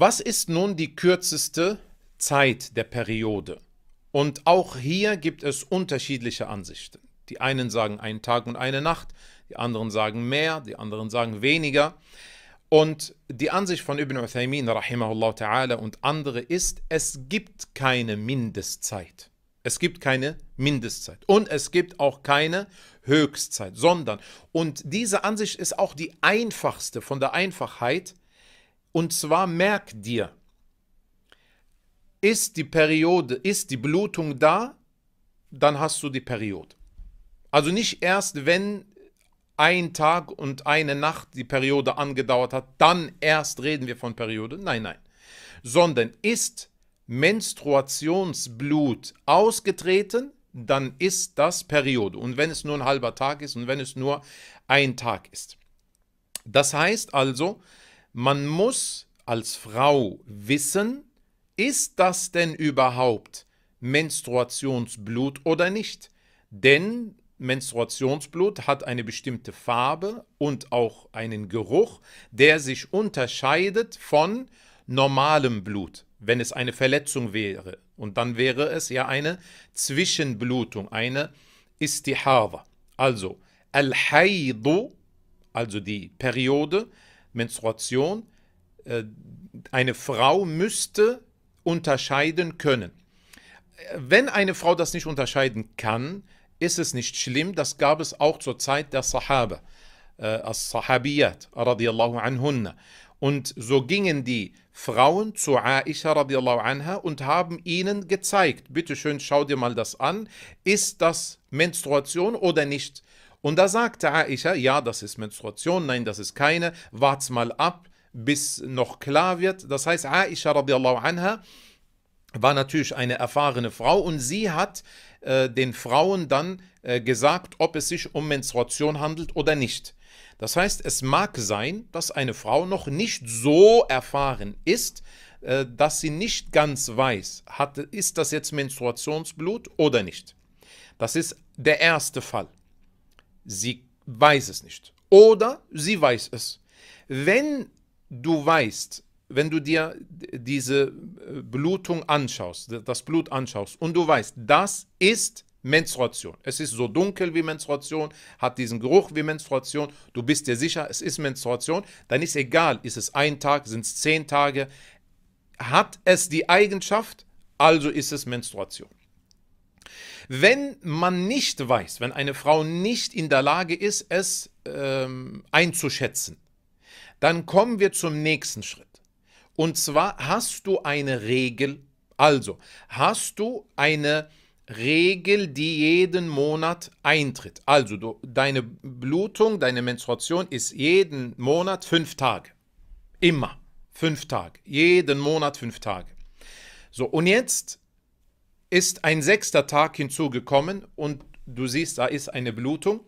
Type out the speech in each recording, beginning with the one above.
Was ist nun die kürzeste Zeit der Periode? Und auch hier gibt es unterschiedliche Ansichten. Die einen sagen einen Tag und eine Nacht, die anderen sagen mehr, die anderen sagen weniger. Und die Ansicht von Ibn Uthaymin ta'ala und andere ist, es gibt keine Mindestzeit. Es gibt keine Mindestzeit und es gibt auch keine Höchstzeit, sondern, und diese Ansicht ist auch die einfachste von der Einfachheit, und zwar merk dir, ist die Periode, ist die Blutung da, dann hast du die Periode. Also nicht erst, wenn ein Tag und eine Nacht die Periode angedauert hat, dann erst reden wir von Periode. Nein, nein. Sondern ist Menstruationsblut ausgetreten, dann ist das Periode. Und wenn es nur ein halber Tag ist und wenn es nur ein Tag ist. Das heißt also, man muss als Frau wissen, ist das denn überhaupt Menstruationsblut oder nicht? Denn Menstruationsblut hat eine bestimmte Farbe und auch einen Geruch, der sich unterscheidet von normalem Blut, wenn es eine Verletzung wäre. Und dann wäre es ja eine Zwischenblutung, eine Istihava. Also, al haydu also die Periode, Menstruation, äh, eine Frau müsste unterscheiden können. Wenn eine Frau das nicht unterscheiden kann, ist es nicht schlimm. Das gab es auch zur Zeit der Sahabe, äh, As-Sahabiyat, radiallahu anhunna. Und so gingen die Frauen zu Aisha radiallahu anha und haben ihnen gezeigt, bitte schön, schau dir mal das an, ist das Menstruation oder nicht? Und da sagte Aisha, ja, das ist Menstruation, nein, das ist keine, wart's mal ab, bis noch klar wird. Das heißt, Aisha radiallahu anha war natürlich eine erfahrene Frau und sie hat äh, den Frauen dann äh, gesagt, ob es sich um Menstruation handelt oder nicht. Das heißt, es mag sein, dass eine Frau noch nicht so erfahren ist, äh, dass sie nicht ganz weiß, hat, ist das jetzt Menstruationsblut oder nicht. Das ist der erste Fall sie weiß es nicht. Oder sie weiß es. Wenn du weißt, wenn du dir diese äh, Blutung anschaust, das Blut anschaust und du weißt, das ist Menstruation. Es ist so dunkel wie Menstruation, hat diesen Geruch wie Menstruation, du bist dir sicher, es ist Menstruation, dann ist egal, ist es ein Tag, sind es zehn Tage, hat es die Eigenschaft, also ist es Menstruation. Wenn man nicht weiß, wenn eine Frau nicht in der Lage ist, es ähm, einzuschätzen, dann kommen wir zum nächsten Schritt. Und zwar hast du eine Regel, also hast du eine Regel, die jeden Monat eintritt. Also du, deine Blutung, deine Menstruation ist jeden Monat fünf Tage. Immer fünf Tage. Jeden Monat fünf Tage. So, und jetzt ist ein sechster Tag hinzugekommen und du siehst, da ist eine Blutung.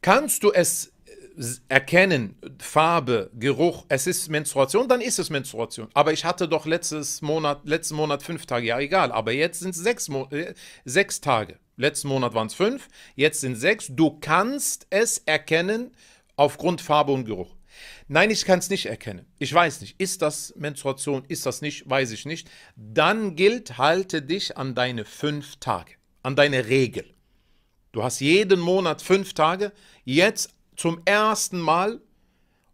Kannst du es äh, erkennen, Farbe, Geruch, es ist Menstruation, dann ist es Menstruation. Aber ich hatte doch letztes Monat, letzten Monat fünf Tage, ja egal, aber jetzt sind es sechs, äh, sechs Tage. Letzten Monat waren es fünf, jetzt sind sechs. Du kannst es erkennen aufgrund Farbe und Geruch. Nein, ich kann es nicht erkennen. Ich weiß nicht. Ist das Menstruation? Ist das nicht? Weiß ich nicht. Dann gilt, halte dich an deine fünf Tage, an deine Regel. Du hast jeden Monat fünf Tage. Jetzt zum ersten Mal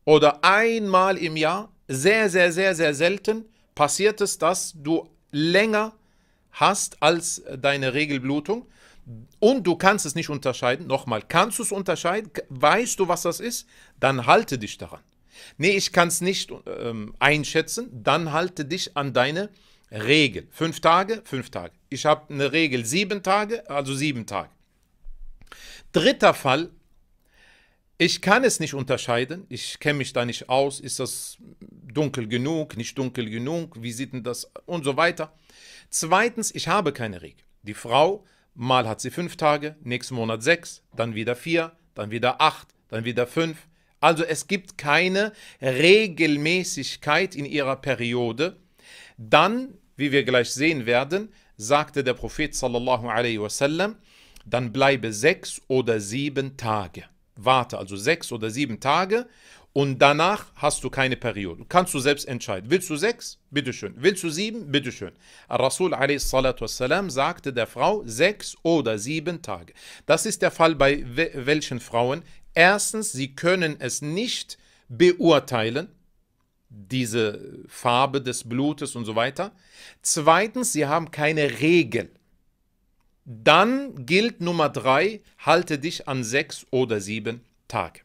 oder einmal im Jahr, sehr, sehr, sehr, sehr selten, passiert es, dass du länger hast als deine Regelblutung und du kannst es nicht unterscheiden, nochmal, kannst du es unterscheiden, weißt du, was das ist, dann halte dich daran. Nee, ich kann es nicht ähm, einschätzen, dann halte dich an deine Regel. Fünf Tage, fünf Tage. Ich habe eine Regel sieben Tage, also sieben Tage. Dritter Fall, ich kann es nicht unterscheiden, ich kenne mich da nicht aus, ist das dunkel genug, nicht dunkel genug, wie sieht denn das und so weiter. Zweitens, ich habe keine Regel. Die Frau Mal hat sie fünf Tage, nächsten Monat sechs, dann wieder vier, dann wieder acht, dann wieder fünf. Also es gibt keine Regelmäßigkeit in ihrer Periode. Dann, wie wir gleich sehen werden, sagte der Prophet sallallahu alaihi wasallam, dann bleibe sechs oder sieben Tage. Warte also sechs oder sieben Tage und danach hast du keine Periode. Kannst du selbst entscheiden. Willst du sechs? Bitteschön. Willst du sieben? Bitteschön. Rasul wassalam, sagte der Frau sechs oder sieben Tage. Das ist der Fall bei welchen Frauen? Erstens, sie können es nicht beurteilen, diese Farbe des Blutes und so weiter. Zweitens, sie haben keine Regel. Dann gilt Nummer drei, halte dich an sechs oder sieben Tage.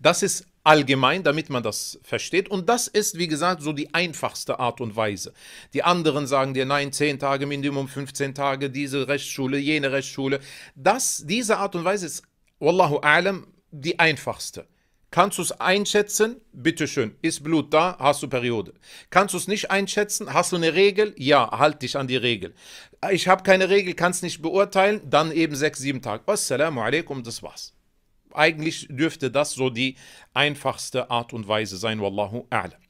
Das ist allgemein, damit man das versteht. Und das ist, wie gesagt, so die einfachste Art und Weise. Die anderen sagen dir, nein, 10 Tage Minimum, 15 Tage, diese Rechtsschule, jene Rechtsschule. Das, diese Art und Weise ist, wallahu alam, die einfachste. Kannst du es einschätzen? Bitteschön. Ist Blut da? Hast du Periode. Kannst du es nicht einschätzen? Hast du eine Regel? Ja, halt dich an die Regel. Ich habe keine Regel, kann es nicht beurteilen. Dann eben sechs, sieben Tage. Assalamu alaikum, das war's eigentlich dürfte das so die einfachste Art und Weise sein. Wallahu a'lam.